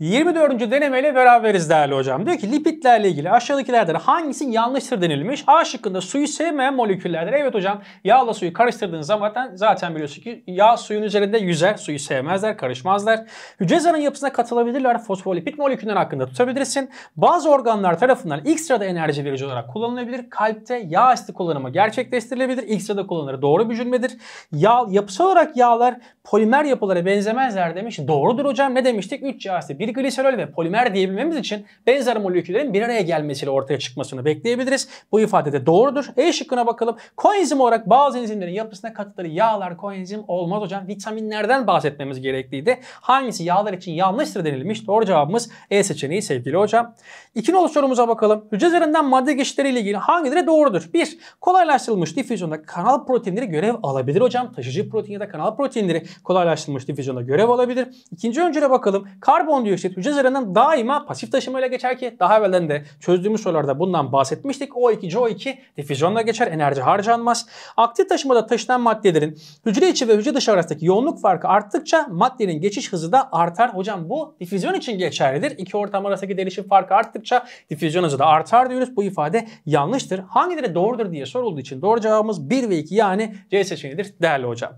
24. denemeyle beraberiz değerli hocam. Diyor ki lipitlerle ilgili aşağıdakilerden hangisi yanlıştır denilmiş? A şıkkında suyu sevmeyen moleküllerdir. Evet hocam yağla suyu karıştırdığınız zaman zaten biliyorsun ki yağ suyun üzerinde yüzer. Suyu sevmezler, karışmazlar. Hücre zarının yapısına katılabilirler. Fosfolipit molekülleri hakkında tutabilirsin. Bazı organlar tarafından ilk sırada enerji verici olarak kullanılabilir. Kalpte yağ asidi kullanımı gerçekleştirilebilir. İlk sırada kullanılır. Doğru bir cümledir. Yağ, yapısal olarak yağlar polimer yapılara benzemezler demiş. Doğrudur hocam. Ne demiştik? 3 yağ asidi bir gliserol ve polimer diyebilmemiz için benzer moleküllerin bir araya gelmesiyle ortaya çıkmasını bekleyebiliriz. Bu ifade de doğrudur. E şıkkına bakalım. Koenzim olarak bazı enzimlerin yapısına katıları yağlar koenzim olmaz hocam. Vitaminlerden bahsetmemiz gerekliydi. Hangisi yağlar için yanlıştır denilmiş? Doğru cevabımız E seçeneği sevgili hocam. İkinci sorumuza bakalım. Hücre üzerinden madde geçişleriyle ilgili hangileri doğrudur? 1. Kolaylaştırılmış difüzyonda kanal proteinleri görev alabilir hocam. Taşıcı protein ya da kanal proteinleri kolaylaştırılmış difüzyonda görev alabilir. İkinci öncüle bakalım. Karbon Karbondioksit dioksit hücre zarından daima pasif taşımayla geçer ki daha evvelden de çözdüğümüz sorularda bundan bahsetmiştik. O2, CO2 difüzyonla geçer, enerji harcanmaz. Aktif taşımada taşınan maddelerin hücre içi ve hücre dışı arasındaki yoğunluk farkı arttıkça maddenin geçiş hızı da artar. Hocam bu difüzyon için geçerlidir. İki ortam arasındaki derişim farkı arttıkça difüzyon hızı da artar diyoruz. Bu ifade yanlıştır. Hangileri doğrudur diye sorulduğu için doğru cevabımız 1 ve 2 yani C seçeneğidir değerli hocam.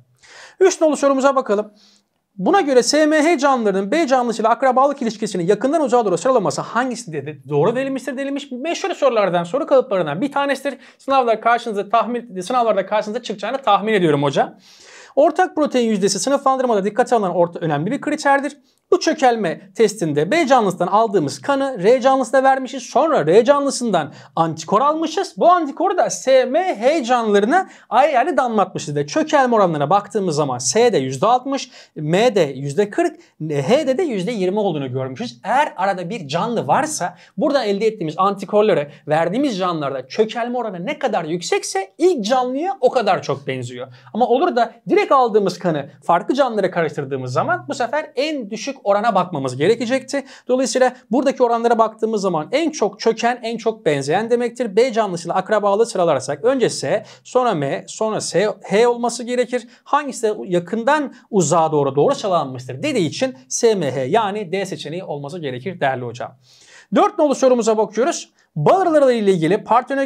3 nolu sorumuza bakalım. Buna göre SMH canlılarının B canlısıyla akrabalık ilişkisinin yakından uzağa doğru sıralaması hangisi dedi doğru verilmiştir denilmiş. Meşhur sorulardan, soru kalıplarından bir tanesidir. Sınavlar karşınıza tahmin, sınavlarda karşınıza çıkacağını tahmin ediyorum hoca. Ortak protein yüzdesi sınıflandırmada dikkate alınan orta, önemli bir kriterdir. Bu çökelme testinde B canlısından aldığımız kanı R canlısına vermişiz. Sonra R canlısından antikor almışız. Bu antikoru da SM, H canlılarına ayrı ayrı damlatmışız. Ve çökelme oranlarına baktığımız zaman S'de %60, M'de %40, H'de de %20 olduğunu görmüşüz. Eğer arada bir canlı varsa buradan elde ettiğimiz antikorları verdiğimiz canlılarda çökelme oranı ne kadar yüksekse ilk canlıya o kadar çok benziyor. Ama olur da direkt aldığımız kanı farklı canlılara karıştırdığımız zaman bu sefer en düşük orana bakmamız gerekecekti. Dolayısıyla buradaki oranlara baktığımız zaman en çok çöken en çok benzeyen demektir. B canlısıyla akrabalı sıralarsak önce S sonra M sonra S H olması gerekir. Hangisi de yakından uzağa doğru doğru sıralanmıştır dediği için SMH yani D seçeneği olması gerekir değerli hocam. Dört nolu sorumuza bakıyoruz. Bağırları ile ilgili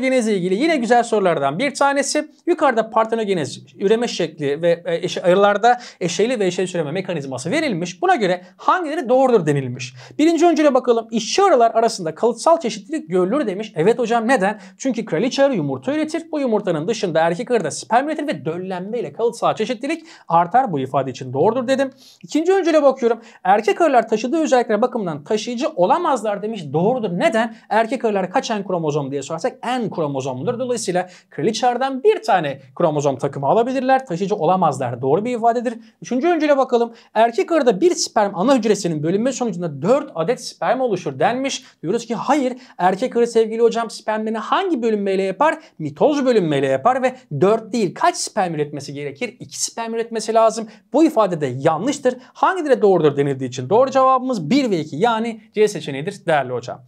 ile ilgili yine güzel sorulardan bir tanesi. Yukarıda partenogenez üreme şekli ve e, eşe, arılarda eşeli ve eşeğli üreme mekanizması verilmiş. Buna göre hangileri doğrudur denilmiş. Birinci öncüle bakalım. İşçi arılar arasında kalıtsal çeşitlilik görülür demiş. Evet hocam neden? Çünkü kraliçe arı yumurta üretir. Bu yumurtanın dışında erkek arı da sperm üretir ve döllenme ile kalıtsal çeşitlilik artar bu ifade için doğrudur dedim. İkinci öncüle bakıyorum. Erkek arılar taşıdığı özelliklere bakımından taşıyıcı olamazlar demiş. Doğrudur. Neden? Erkek arılar kaç en kromozom diye sorarsak en kromozomdur. Dolayısıyla kraliçerden bir tane kromozom takımı alabilirler. taşıcı olamazlar. Doğru bir ifadedir. Üçüncü öncüle bakalım. Erkek arada bir sperm ana hücresinin bölünme sonucunda 4 adet sperm oluşur denmiş. Diyoruz ki hayır erkek arı sevgili hocam spermlerini hangi bölünmeyle yapar? Mitoz bölünmeyle yapar ve 4 değil kaç sperm üretmesi gerekir? 2 sperm üretmesi lazım. Bu ifade de yanlıştır. Hangileri doğrudur denildiği için doğru cevabımız 1 ve 2 yani C seçeneğidir değerli hocam.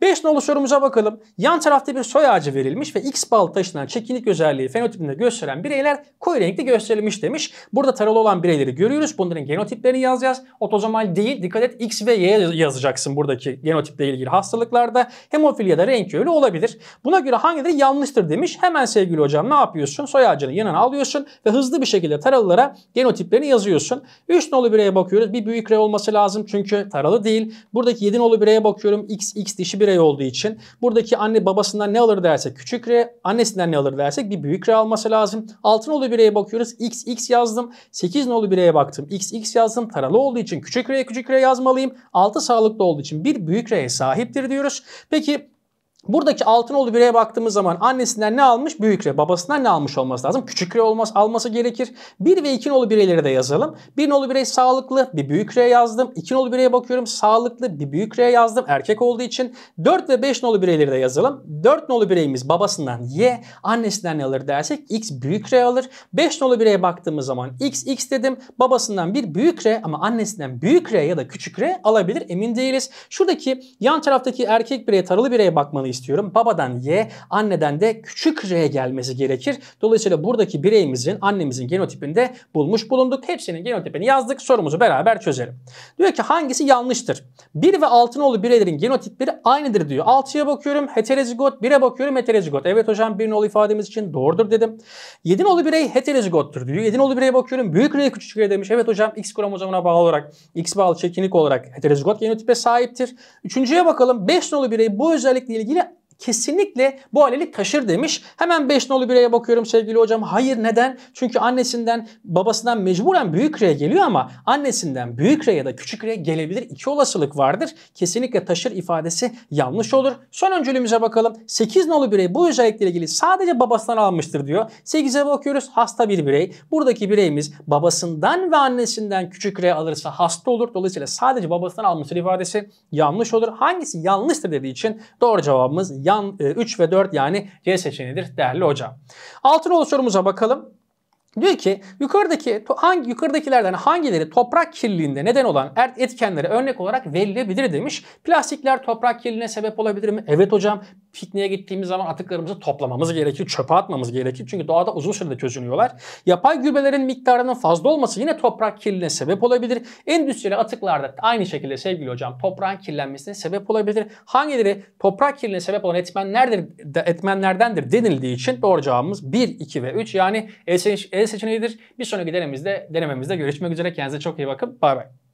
5 nolu sorumuza bakalım. Yan tarafta bir soy ağacı verilmiş ve X bağlı taşınan çekinik özelliği fenotipinde gösteren bireyler koyu renkte gösterilmiş demiş. Burada taralı olan bireyleri görüyoruz. Bunların genotiplerini yazacağız. Otozomal değil dikkat et X ve Y yazacaksın buradaki genotiple ilgili hastalıklarda. Hemofilyada renk körlüğü olabilir. Buna göre hangileri yanlıştır demiş. Hemen sevgili hocam ne yapıyorsun? Soy ağacını yanına alıyorsun ve hızlı bir şekilde taralılara genotiplerini yazıyorsun. 3 nolu bireye bakıyoruz. Bir büyük R olması lazım çünkü taralı değil. Buradaki 7 nolu bireye bakıyorum. X, X dişi bir birey olduğu için buradaki anne babasından ne alır dersek küçük re annesinden ne alır dersek bir büyük re alması lazım. Altın nolu bireye bakıyoruz. X, X yazdım. 8 nolu bireye baktım. X, X yazdım. Taralı olduğu için küçük R'ye küçük re yazmalıyım. 6 sağlıklı olduğu için bir büyük reye sahiptir diyoruz. Peki Buradaki Altınoğlu bireye baktığımız zaman annesinden ne almış? Büyük re. Babasından ne almış olması lazım? Küçük re olması, alması gerekir. 1 ve 2 nolu bireyleri de yazalım. 1 nolu birey sağlıklı bir büyük re yazdım. 2 nolu bireye bakıyorum sağlıklı bir büyük re yazdım. Erkek olduğu için 4 ve 5 nolu bireyleri de yazalım. 4 nolu bireyimiz babasından y, annesinden ne alır dersek x büyük re alır. 5 nolu bireye baktığımız zaman x x dedim. Babasından bir büyük re ama annesinden büyük re ya da küçük re alabilir. Emin değiliz. Şuradaki yan taraftaki erkek bireye, taralı bireye bakmalıyız istiyorum. Babadan Y, anneden de küçük R gelmesi gerekir. Dolayısıyla buradaki bireyimizin, annemizin genotipinde bulmuş bulunduk. Hepsinin genotipini yazdık. Sorumuzu beraber çözelim. Diyor ki hangisi yanlıştır? 1 ve 6 nolu bireylerin genotipleri aynıdır diyor. 6'ya bakıyorum heterozigot, 1'e bakıyorum heterozigot. Evet hocam 1 nolu ifademiz için doğrudur dedim. 7 nolu birey heterozigottur diyor. 7 nolu bireye bakıyorum büyük R küçük R demiş. Evet hocam X kromozomuna bağlı olarak, X bağlı çekinik olarak heterozigot genotipe sahiptir. Üçüncüye bakalım 5 nolu birey bu özellikle ilgili kesinlikle bu alelik taşır demiş. Hemen 5 nolu bireye bakıyorum sevgili hocam. Hayır neden? Çünkü annesinden babasından mecburen büyük R'ye geliyor ama annesinden büyük R ya da küçük R gelebilir. İki olasılık vardır. Kesinlikle taşır ifadesi yanlış olur. Son öncülümüze bakalım. 8 nolu birey bu özellikle ilgili sadece babasından almıştır diyor. 8'e bakıyoruz. Hasta bir birey. Buradaki bireyimiz babasından ve annesinden küçük R alırsa hasta olur. Dolayısıyla sadece babasından almıştır ifadesi yanlış olur. Hangisi yanlıştır dediği için doğru cevabımız yan, 3 e, ve 4 yani C seçeneğidir değerli hocam. Altın sorumuza bakalım. Diyor ki yukarıdaki hangi yukarıdakilerden hangileri toprak kirliliğinde neden olan er, etkenlere örnek olarak verilebilir demiş. Plastikler toprak kirliliğine sebep olabilir mi? Evet hocam. Pikniğe gittiğimiz zaman atıklarımızı toplamamız gerekir, çöpe atmamız gerekir. Çünkü doğada uzun sürede çözünüyorlar. Yapay gübrelerin miktarının fazla olması yine toprak kirliliğine sebep olabilir. Endüstriyel atıklarda aynı şekilde sevgili hocam toprağın kirlenmesine sebep olabilir. Hangileri toprak kirliliğine sebep olan etmenlerdir, etmenlerdendir denildiği için doğru cevabımız 1, 2 ve 3 yani el seç, e seçeneğidir. Bir sonraki denememizde, denememizde görüşmek üzere. Kendinize çok iyi bakın. Bay bay.